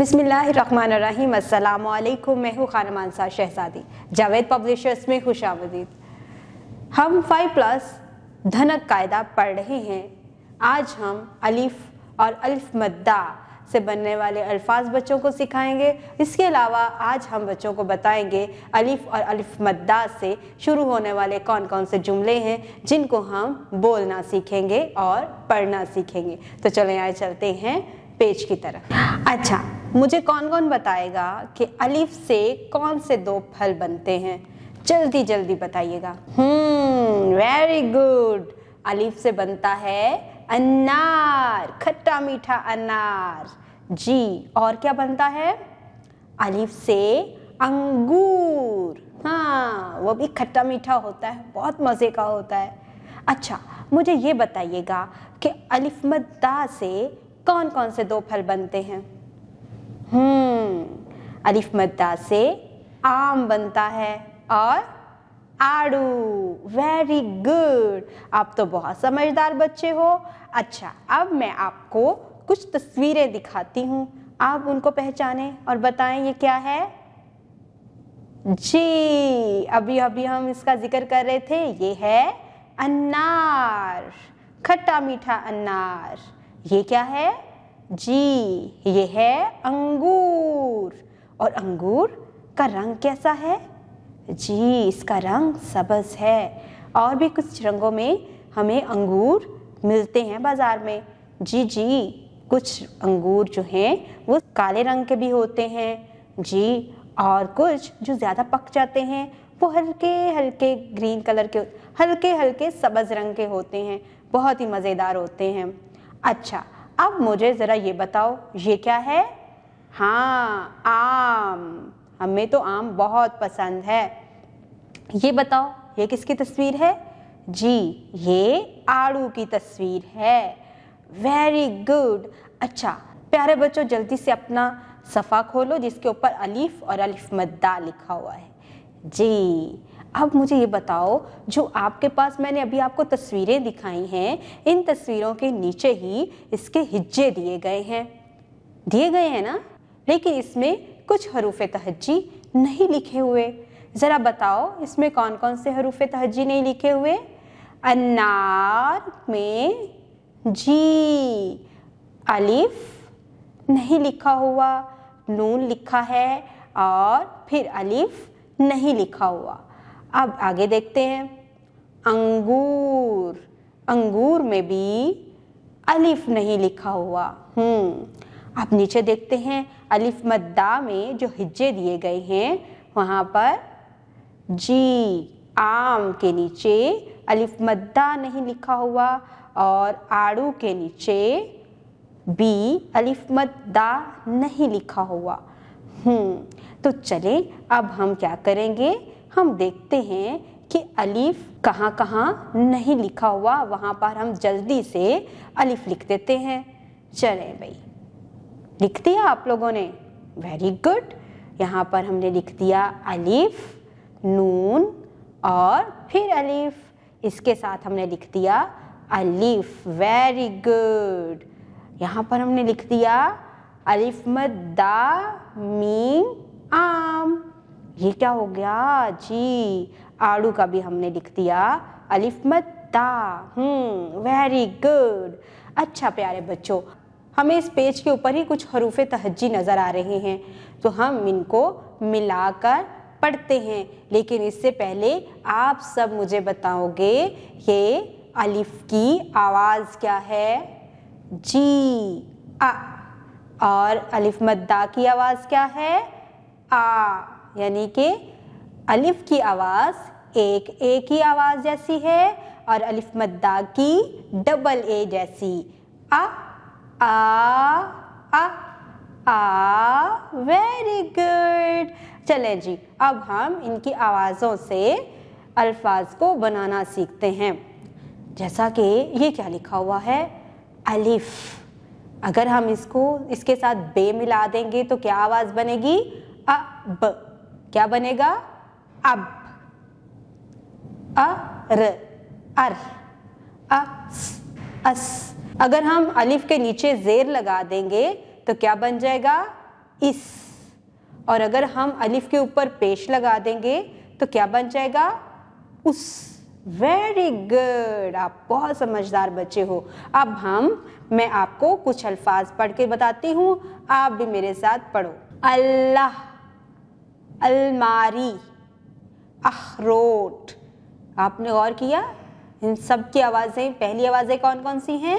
अस्सलाम वालेकुम मैं हूँ मानसा शहजादी जावेद पब्लिशर्स में खुश आमदीद हम फाइव प्लस धनक कायदा पढ़ रहे हैं आज हम अलिफ और अल्फ मद्दा से बनने वाले अल्फाज बच्चों को सिखाएंगे इसके अलावा आज हम बच्चों को बताएंगे अलिफ और अलिफ मद्दा से शुरू होने वाले कौन कौन से जुमले हैं जिनको हम बोलना सीखेंगे और पढ़ना सीखेंगे तो चलें आए चलते हैं पेज की तरफ अच्छा मुझे कौन कौन बताएगा कि अलिफ से कौन से दो फल बनते हैं जल्दी जल्दी बताइएगा वेरी गुड अलिफ से बनता है अनार खट्टा मीठा अनार जी और क्या बनता है अलिफ से अंगूर हाँ वो भी खट्टा मीठा होता है बहुत मज़े का होता है अच्छा मुझे ये बताइएगा कि अलिफ मद्दा से कौन कौन से दो फल बनते हैं हम्म अरिफ मद्दा से आम बनता है और आड़ू वेरी गुड आप तो बहुत समझदार बच्चे हो अच्छा अब मैं आपको कुछ तस्वीरें दिखाती हूँ आप उनको पहचानें और बताएं ये क्या है जी अभी अभी हम इसका जिक्र कर रहे थे ये है अनार खट्टा मीठा अनार ये क्या है जी ये है अंगूर और अंगूर का रंग कैसा है जी इसका रंग सबज है और भी कुछ रंगों में हमें अंगूर मिलते हैं बाज़ार में जी जी कुछ अंगूर जो हैं वो काले रंग के भी होते हैं जी और कुछ जो ज़्यादा पक जाते हैं वो हल्के हल्के ग्रीन कलर के हल्के हल्के सब्ज़ रंग के होते हैं बहुत ही मज़ेदार होते हैं अच्छा अब मुझे ज़रा ये बताओ ये क्या है हाँ आम हमें तो आम बहुत पसंद है ये बताओ ये किसकी तस्वीर है जी ये आड़ू की तस्वीर है वेरी गुड अच्छा प्यारे बच्चों जल्दी से अपना सफ़ा खोलो जिसके ऊपर अलीफ और अलीफ मद्दा लिखा हुआ है जी अब मुझे ये बताओ जो आपके पास मैंने अभी आपको तस्वीरें दिखाई हैं इन तस्वीरों के नीचे ही इसके हिज्जे दिए गए हैं दिए गए हैं ना लेकिन इसमें कुछ हरूफ तहजी नहीं लिखे हुए ज़रा बताओ इसमें कौन कौन से हरूफ तहजी नहीं लिखे हुए अनार में जी अलिफ नहीं लिखा हुआ नून लिखा है और फिर अलिफ नहीं लिखा हुआ अब आगे देखते हैं अंगूर अंगूर में भी अलिफ नहीं लिखा हुआ हम्म अब नीचे देखते हैं अलिफ मद्दा में जो हिज्जे दिए गए हैं वहाँ पर जी आम के नीचे अलिफ मद्दा नहीं लिखा हुआ और आड़ू के नीचे बी अलिफ मद्दा नहीं लिखा हुआ हम्म तो चले अब हम क्या करेंगे हम देखते हैं कि अलीफ कहाँ कहाँ नहीं लिखा हुआ वहाँ पर हम जल्दी से अलीफ लिख देते हैं चले भाई लिख दिया आप लोगों ने वेरी गुड यहाँ पर हमने लिख दिया अलीफ नून और फिर अलीफ इसके साथ हमने लिख दिया अलीफ वेरी गुड यहाँ पर हमने लिख दिया अलिफ मद दा मीम आम ये क्या हो गया जी आड़ू का भी हमने लिख दिया अलिफ मत ता हम्म वेरी गुड अच्छा प्यारे बच्चों हमें इस पेज के ऊपर ही कुछ हरूफ तहजी नज़र आ रहे हैं तो हम इनको मिलाकर पढ़ते हैं लेकिन इससे पहले आप सब मुझे बताओगे ये अलिफ की आवाज़ क्या है जी आ और अलिफ मद्दा की आवाज़ क्या है आ यानी कि अलिफ की आवाज़ एक ए की आवाज़ जैसी है और अलिफ मद्दा की डबल ए जैसी आ आ आ आ वेरी गुड चलें जी अब हम इनकी आवाज़ों से अल्फाज को बनाना सीखते हैं जैसा कि ये क्या लिखा हुआ है अलिफ अगर हम इसको इसके साथ बे मिला देंगे तो क्या आवाज़ बनेगी अ ब क्या बनेगा अब अर अर अस अस अगर हम अलिफ के नीचे जेर लगा देंगे तो क्या बन जाएगा इस और अगर हम अलिफ के ऊपर पेश लगा देंगे तो क्या बन जाएगा उस वेरी गुड आप बहुत समझदार बच्चे हो अब हम मैं आपको कुछ अल्फाज पढ़ के बताती हूँ आप भी मेरे साथ पढ़ो अल्लाह अलमारी अखरोट आपने गौर किया इन सब की आवाज़ें पहली आवाज़ें कौन कौन सी हैं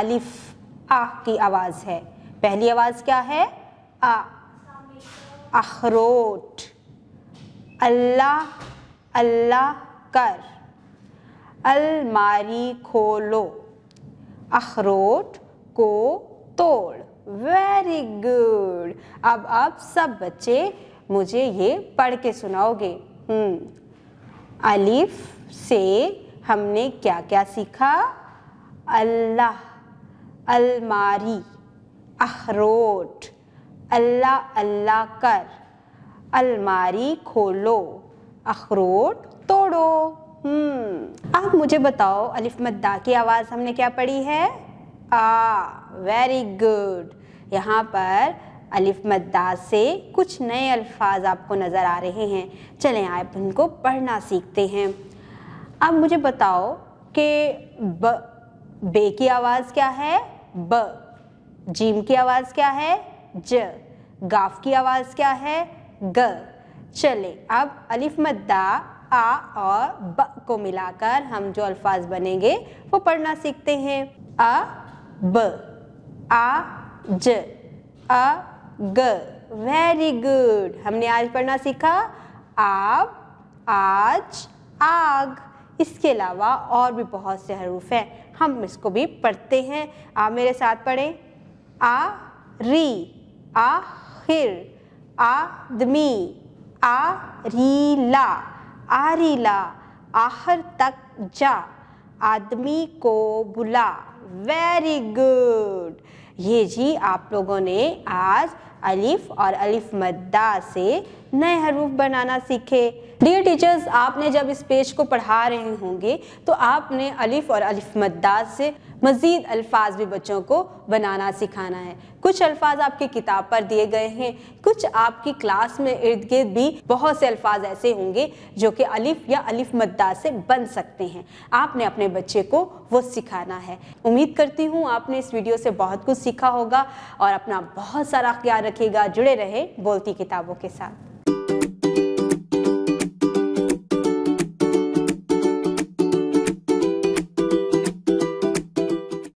अलिफ आ की आवाज़ है पहली आवाज़ क्या है आ अखरोट अल्लाह अल्लाह कर अलमारी खोलो अखरोट को तोड़ वेरी गुड अब आप सब बच्चे मुझे ये पढ़ के सुनाओगे हम्म। अलिफ से हमने क्या क्या सीखा अल्लाह अलमारी अखरोट अल्लाह अल्लाह कर अलमारी खोलो अखरोट तोड़ो हम्म। आप मुझे बताओ अलिफ मद्दा की आवाज़ हमने क्या पढ़ी है आ वेरी गुड यहाँ पर अलिफ मद्दा से कुछ नए अल्फाज आपको नज़र आ रहे हैं चलें आप उनको पढ़ना सीखते हैं अब मुझे बताओ कि ब बे की आवाज़ क्या है ब जीम की आवाज़ क्या है ज गाफ की आवाज़ क्या है ग चले अब अलिफ मद्दा आ और ब को मिलाकर हम जो अल्फाज बनेंगे वो पढ़ना सीखते हैं अ ब आ ज अ ग वेरी गुड हमने आज पढ़ना सीखा आप आज आग इसके अलावा और भी बहुत से हरूफ हैं हम इसको भी पढ़ते हैं आप मेरे साथ पढ़ें आ री आखिर आदमी री आरीला आखिर तक जा आदमी को बुला वेरी गुड ये जी आप लोगों ने आज अलिफ और अलिफ मद्दा से नए हरूफ बनाना सीखे डियर टीचर्स आपने जब इस पेज को पढ़ा रहे होंगे तो आपने अलिफ और अलिफ मद्दा से मज़ीद अल्फाज भी बच्चों को बनाना सिखाना है कुछ अल्फाज आपकी किताब पर दिए गए हैं कुछ आपकी क्लास में इर्द गिर्द भी बहुत से अल्फाज ऐसे होंगे जो कि अलिफ या अलिफ मद्दा से बन सकते हैं आपने अपने बच्चे को वो सिखाना है उम्मीद करती हूँ आपने इस वीडियो से बहुत कुछ सीखा होगा और अपना बहुत सारा ख्याल रखेगा जुड़े रहे बोलती किताबों के साथ